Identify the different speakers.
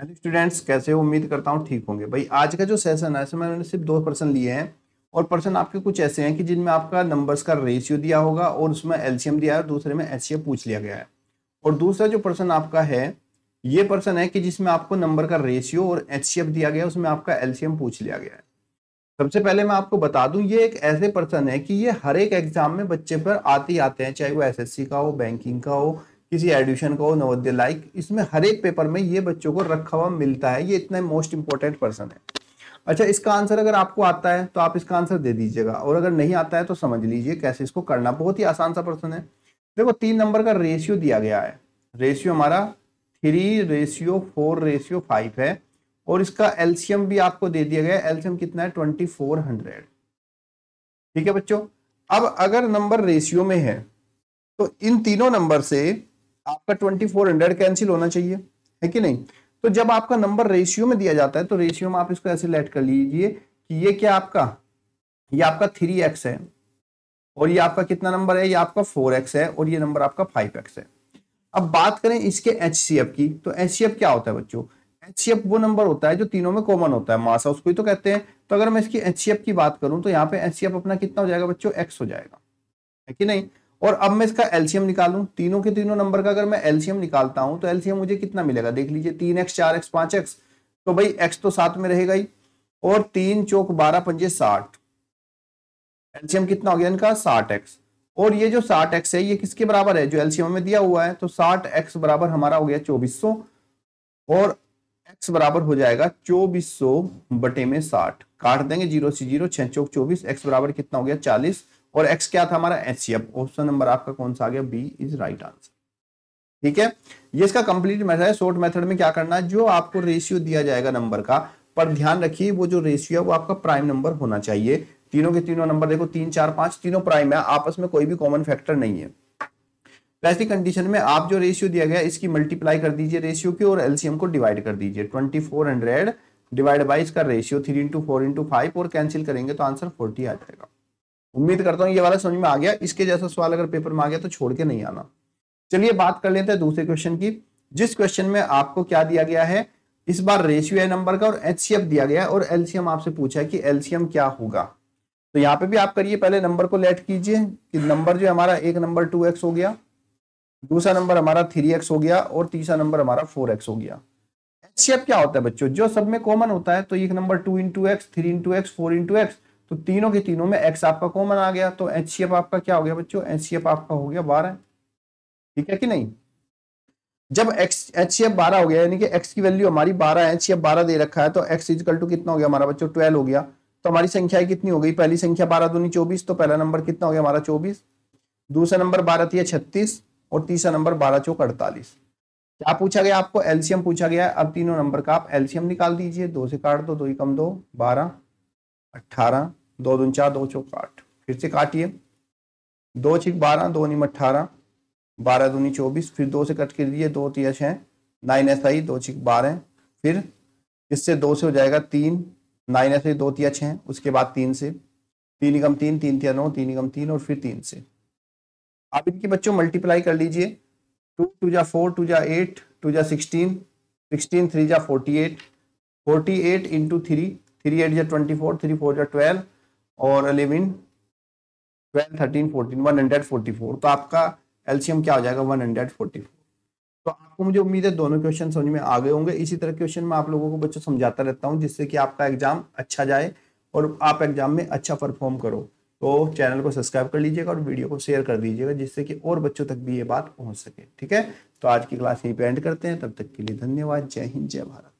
Speaker 1: hello students कैसे हो उम्मीद करता हूँ ठीक होंगे भाई आज का जो सेशन है इसमें मैंने सिर्फ दो पर्सन लिए हैं और पर्सन आपके कुछ ऐसे हैं कि जिनमें आपका नंबर्स का रेशियो दिया होगा और उसमें एलसीएम दिया है दूसरे में एस पूछ लिया गया है और दूसरा जो पर्सन आपका है ये पर्सन है कि जिसमें आपको नंबर का रेशियो और एच दिया गया उसमें आपका एलसीएम पूछ लिया गया है सबसे पहले मैं आपको बता दूँ ये एक ऐसे पर्सन है कि ये हर एक एग्जाम में बच्चे पर आते ही आते हैं चाहे वो एस का हो बैंकिंग का हो किसी एडिशन को नवोदय लाइक इसमें हर एक पेपर में ये बच्चों को रखा हुआ मिलता है ये इतना मोस्ट इंपॉर्टेंट पर्सन है अच्छा इसका आंसर अगर आपको आता है तो आप इसका आंसर दे दीजिएगा और अगर नहीं आता है तो समझ लीजिए कैसे इसको करना बहुत ही आसान सा पर्सन है देखो तीन नंबर का रेशियो दिया गया है रेशियो हमारा three ratio four ratio five है और इसका एल्शियम भी आपको दे दिया गया एल्शियम कितना है ट्वेंटी फोर हंड्रेड ठीक है बच्चों अब अगर नंबर रेशियो में है तो इन तीनों नंबर से आपका 2400 कैंसिल होना चाहिए है कि नहीं तो जब आपका नंबर रेशियो में दिया जाता है तो रेशियो में आप इसको ऐसे लेट कर लीजिए कि ये क्या आपका ये आपका थ्री एक्स है और ये आपका कितना नंबर है ये आपका फोर एक्स है और ये नंबर आपका फाइव एक्स है अब बात करें इसके एच सी एफ की तो एच सी एफ क्या होता है बच्चों एच सी एफ वो नंबर होता है जो तीनों में कॉमन होता है मासा उसको ही तो कहते हैं तो अगर मैं इसकी एच सी एफ की बात करूं तो यहाँ पे एच सी एफ अपना कितना हो जाएगा बच्चों एक्स हो जाएगा है कि नहीं और अब मैं इसका एलसीएम निकालूं तीनों के तीनों नंबर का अगर मैं एलसीएम निकालता हूं तो एलसीएम मुझे कितना मिलेगा देख लीजिए तीन एक्स चार एक्स पांच एक्स तो भाई एक्स तो सात में रहेगा ही और तीन चौक बारह पंजे साठ एलसीएम कितना हो गया इनका साठ एक्स और ये जो साठ एक्स है ये किसके बराबर है जो एलसीएम में दिया हुआ है तो साठ एक्स बराबर हमारा हो गया चौबीस सौ और एक्स बराबर हो जाएगा चौबीस सौ बटे में साठ काट देंगे जीरो से जीरो छह चौक चौबीस एक्स बराबर कितना हो गया चालीस और एक्स क्या था हमारा एच ऑप्शन नंबर आपका कौन सा आ गया बी इज राइट आंसर ठीक है ये इसका कंप्लीट मेथड है शॉर्ट मेथड में क्या करना है जो आपको रेशियो दिया जाएगा नंबर का पर ध्यान रखिए वो जो रेशियो है वो आपका प्राइम नंबर होना चाहिए तीनों के तीनों नंबर देखो तीन चार पांच तीनों प्राइम है आपस में कोई भी कॉमन फैक्टर नहीं है तो ऐसी कंडीशन में आप जो रेशियो दिया गया इसकी मल्टीप्लाई कर दीजिए रेशियो की और एलसीएम को डिवाइड कर दीजिए twenty four hundred divide by इसका ratio three into four into five और कैंसिल करेंगे तो आंसर फोर्टी आ जाएगा उम्मीद करता हूँ ये वाला समझ में आ गया इसके जैसा सवाल अगर पेपर में आ गया तो छोड़ के नहीं आना चलिए बात कर लेते हैं दूसरे क्वेश्चन की जिस क्वेश्चन में आपको क्या दिया गया है इस बार रेशियो है नंबर का और एच दिया गया है और एलसीएम आपसे पूछा है कि एलसीएम क्या होगा तो यहाँ पे भी आप करिए पहले नंबर को लेट कीजिए कि नंबर जो हमारा एक नंबर टू एक्स हो गया दूसरा नंबर हमारा थ्री एक्स हो गया और तीसरा नंबर हमारा फोर एक्स हो गया एच क्या होता है बच्चों जो सब में कॉमन होता है तो एक number two into x three into x four into x तो तीनों के तीनों में एक्स आपका कॉमन आ गया तो एच आपका क्या हो गया बच्चों एच आपका हो गया बारह ठीक है कि नहीं जब एक्स एच सी बारह हो गया यानी कि एक्स की वैल्यू हमारी बारह एच बारह दे रखा है तो एक्स इजकल टू कितना हो गया हमारा बच्चों ट्वेल्व हो गया तो हमारी संख्या कितनी हो गई पहली संख्या बारह दूनी चौबीस तो पहला नंबर कितना हो गया हमारा चौबीस दूसरा नंबर बारह थी छत्तीस और तीसरा नंबर बारह चौक अड़तालीस क्या पूछा गया आपको एलसीएम पूछा गया अब तीनों नंबर का आप एलसीएम निकाल दीजिए दो से काट दो दो ही कम दो बारह अट्ठारह दो दून चार दो चौक आठ फिर से काटिए दो छिक बारह दो निम अट्ठारह बारह दूनी चौबीस फिर दो से कट कर दीजिए दो तिया छः नाइन एस आई दो छिक बारह फिर इससे दो से हो जाएगा तीन नाइन एस आई दो तिया छः उसके बाद तीन से तीन एकम तीन तीन तिया नौ तीन एकम तीन और फिर तीन से आप इनके बच्चों मल्टीप्लाई कर लीजिए टू टू जा फोर टू जा एट टू जा सिक्सटीन सिक्सटीन थ्री जा forty eight forty eight into three three eight या ट्वेंटी फोर थ्री फोर या ट्वेल्व और eleven twelve thirteen fourteen one hundred forty four तो आपका एल्शियम क्या हो जाएगा वन हंड्रेड फोर्टी फोर तो आपको मुझे उम्मीद है दोनों क्वेश्चन समझ में आ गए होंगे इसी तरह क्वेश्चन मैं आप लोगों को बच्चों समझाता रहता हूँ जिससे कि आपका एग्जाम अच्छा जाए और आप एग्जाम में अच्छा परफॉर्म करो तो चैनल को सब्सक्राइब कर लीजिएगा और वीडियो को शेयर कर दीजिएगा जिससे कि और बच्चों तक भी ये बात पहुंच सके ठीक है तो आज की क्लास यहीं पे एंड करते हैं तब तक के लिए धन्यवाद जय हिंद जय भारत